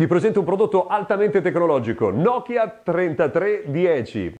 Vi presento un prodotto altamente tecnologico, Nokia 3310.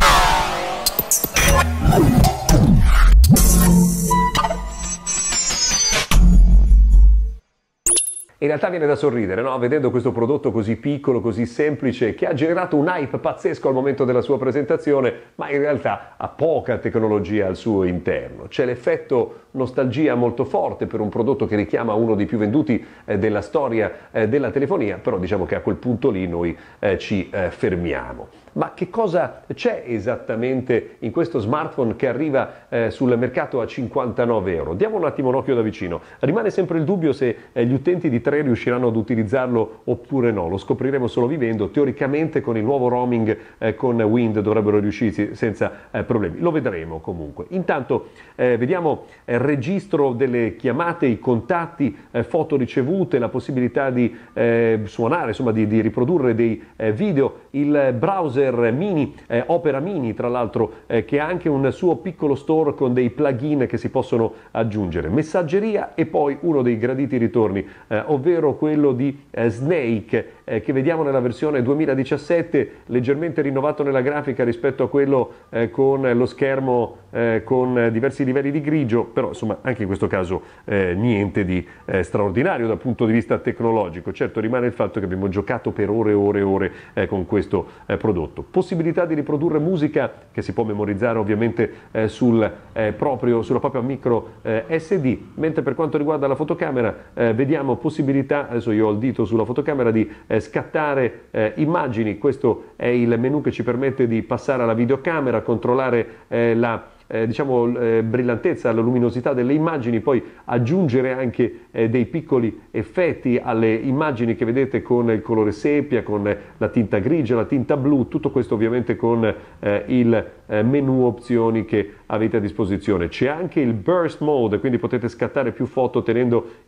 in realtà viene da sorridere, no? vedendo questo prodotto così piccolo, così semplice, che ha generato un hype pazzesco al momento della sua presentazione, ma in realtà ha poca tecnologia al suo interno. C'è l'effetto nostalgia molto forte per un prodotto che richiama uno dei più venduti eh, della storia eh, della telefonia, però diciamo che a quel punto lì noi eh, ci eh, fermiamo. Ma che cosa c'è esattamente in questo smartphone che arriva eh, sul mercato a 59 euro? Diamo un attimo un occhio da vicino. Rimane sempre il dubbio se eh, gli utenti di 3 riusciranno ad utilizzarlo oppure no, lo scopriremo solo vivendo, teoricamente con il nuovo roaming eh, con Wind dovrebbero riuscirci senza eh, problemi, lo vedremo comunque. Intanto eh, vediamo il eh, registro delle chiamate, i contatti, eh, foto ricevute, la possibilità di eh, suonare, insomma di, di riprodurre dei video, il browser mini, Opera Mini tra l'altro, che ha anche un suo piccolo store con dei plugin che si possono aggiungere, messaggeria e poi uno dei graditi ritorni ovviamente ovvero quello di eh, Snake eh, che vediamo nella versione 2017 leggermente rinnovato nella grafica rispetto a quello eh, con lo schermo con diversi livelli di grigio, però insomma anche in questo caso niente di straordinario dal punto di vista tecnologico. Certo rimane il fatto che abbiamo giocato per ore e ore e ore con questo prodotto. Possibilità di riprodurre musica che si può memorizzare ovviamente sul proprio, sulla propria micro SD, mentre per quanto riguarda la fotocamera vediamo possibilità possibilità, adesso io ho il dito sulla fotocamera, di eh, scattare eh, immagini, questo è il menu che ci permette di passare alla videocamera, controllare eh, la eh, diciamo, eh, brillantezza, alla luminosità delle immagini, poi aggiungere anche eh, dei piccoli effetti alle immagini che vedete con il colore seppia, con eh, la tinta grigia, la tinta blu, tutto questo ovviamente con eh, il eh, menu opzioni che avete a disposizione. C'è anche il burst mode, quindi potete scattare più foto tenendo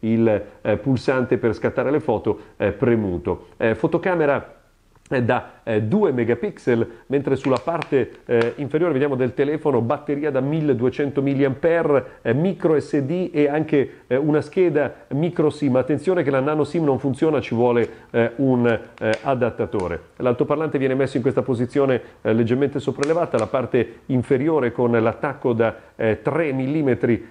il pulsante per scattare le foto premuto. fotocamera da eh, 2 megapixel, mentre sulla parte eh, inferiore vediamo del telefono batteria da 1200 mAh, eh, micro SD e anche eh, una scheda micro SIM. Attenzione che la nano SIM non funziona, ci vuole eh, un eh, adattatore. L'altoparlante viene messo in questa posizione leggermente sopraelevata, la parte inferiore con l'attacco da eh, 3 mm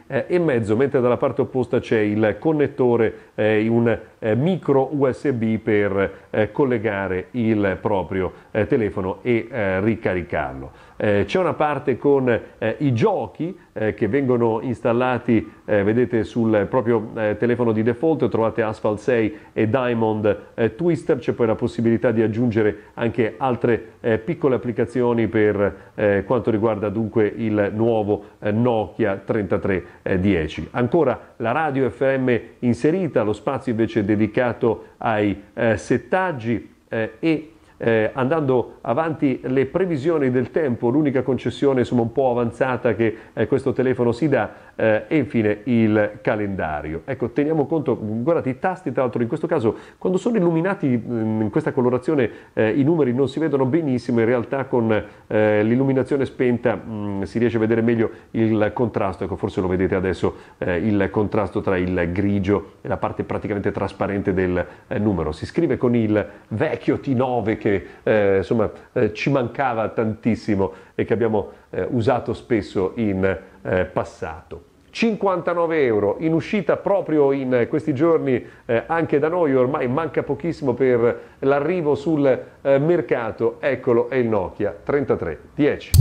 eh, e mezzo, mentre dalla parte opposta c'è il connettore eh, un eh, micro USB per eh, collegare il proprio eh, telefono e ricaricarlo. Eh, c'è una parte con eh, i giochi eh, che vengono installati, eh, vedete sul proprio eh, telefono di default, trovate Asphalt 6 e Diamond eh, Twister, c'è poi la possibilità di aggiungere anche altre piccole applicazioni per quanto riguarda dunque il nuovo Nokia 3310. Ancora la radio FM inserita, lo spazio invece dedicato ai settaggi e eh, andando avanti le previsioni del tempo, l'unica concessione insomma, un po' avanzata che eh, questo telefono si dà eh, e infine il calendario. Ecco, teniamo conto, guardate i tasti tra l'altro in questo caso quando sono illuminati mm, in questa colorazione eh, i numeri non si vedono benissimo, in realtà con eh, l'illuminazione spenta mh, mm, si riesce a vedere meglio il contrasto, ecco forse lo vedete adesso eh, il contrasto tra il grigio e la parte praticamente trasparente del numero. Si scrive con il vecchio T9 che che eh, insomma, eh, ci mancava tantissimo e che abbiamo eh, usato spesso in eh, passato. 59 euro in uscita proprio in questi giorni eh, anche da noi, ormai manca pochissimo per l'arrivo sul eh, mercato, eccolo è il Nokia 3310.